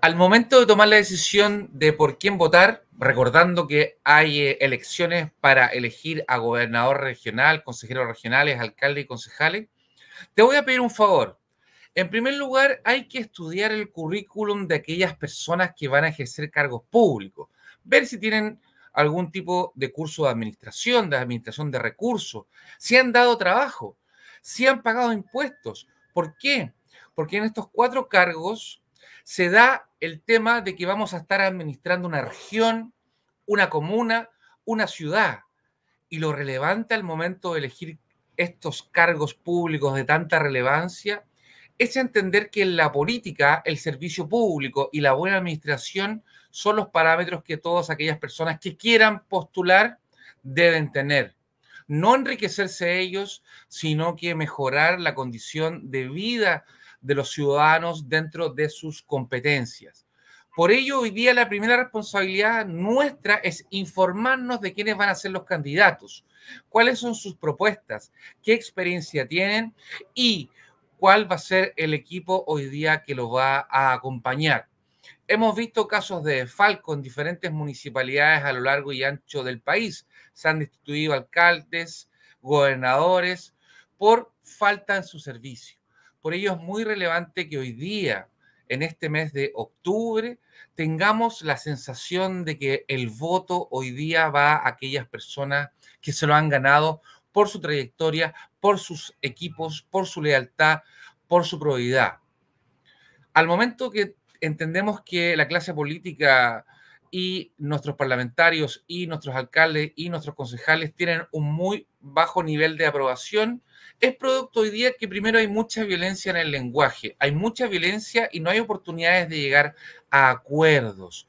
Al momento de tomar la decisión de por quién votar, recordando que hay eh, elecciones para elegir a gobernador regional, consejeros regionales, alcalde y concejales, te voy a pedir un favor. En primer lugar, hay que estudiar el currículum de aquellas personas que van a ejercer cargos públicos, ver si tienen algún tipo de curso de administración, de administración de recursos, si han dado trabajo, si han pagado impuestos. ¿Por qué? Porque en estos cuatro cargos se da el tema de que vamos a estar administrando una región, una comuna, una ciudad. Y lo relevante al momento de elegir estos cargos públicos de tanta relevancia es entender que la política, el servicio público y la buena administración son los parámetros que todas aquellas personas que quieran postular deben tener no enriquecerse ellos, sino que mejorar la condición de vida de los ciudadanos dentro de sus competencias. Por ello, hoy día la primera responsabilidad nuestra es informarnos de quiénes van a ser los candidatos, cuáles son sus propuestas, qué experiencia tienen y cuál va a ser el equipo hoy día que los va a acompañar. Hemos visto casos de Falco en diferentes municipalidades a lo largo y ancho del país. Se han destituido alcaldes, gobernadores, por falta en su servicio. Por ello es muy relevante que hoy día, en este mes de octubre, tengamos la sensación de que el voto hoy día va a aquellas personas que se lo han ganado por su trayectoria, por sus equipos, por su lealtad, por su probidad. Al momento que entendemos que la clase política y nuestros parlamentarios y nuestros alcaldes y nuestros concejales tienen un muy bajo nivel de aprobación, es producto hoy día que primero hay mucha violencia en el lenguaje, hay mucha violencia y no hay oportunidades de llegar a acuerdos.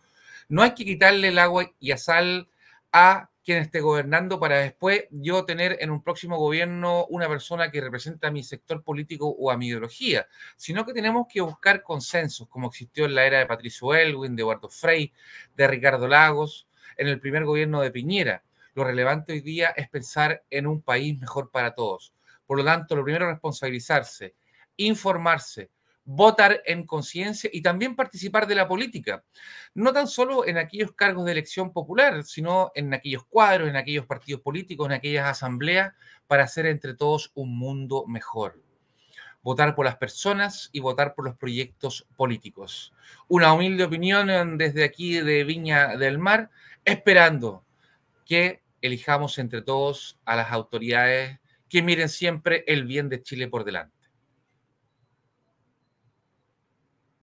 No hay que quitarle el agua y a sal a quien esté gobernando para después yo tener en un próximo gobierno una persona que represente a mi sector político o a mi ideología, sino que tenemos que buscar consensos, como existió en la era de Patricio Elwin, de Eduardo Frey, de Ricardo Lagos, en el primer gobierno de Piñera. Lo relevante hoy día es pensar en un país mejor para todos. Por lo tanto, lo primero es responsabilizarse, informarse, votar en conciencia y también participar de la política. No tan solo en aquellos cargos de elección popular, sino en aquellos cuadros, en aquellos partidos políticos, en aquellas asambleas, para hacer entre todos un mundo mejor. Votar por las personas y votar por los proyectos políticos. Una humilde opinión eh, desde aquí de Viña del Mar, esperando que elijamos entre todos a las autoridades que miren siempre el bien de Chile por delante.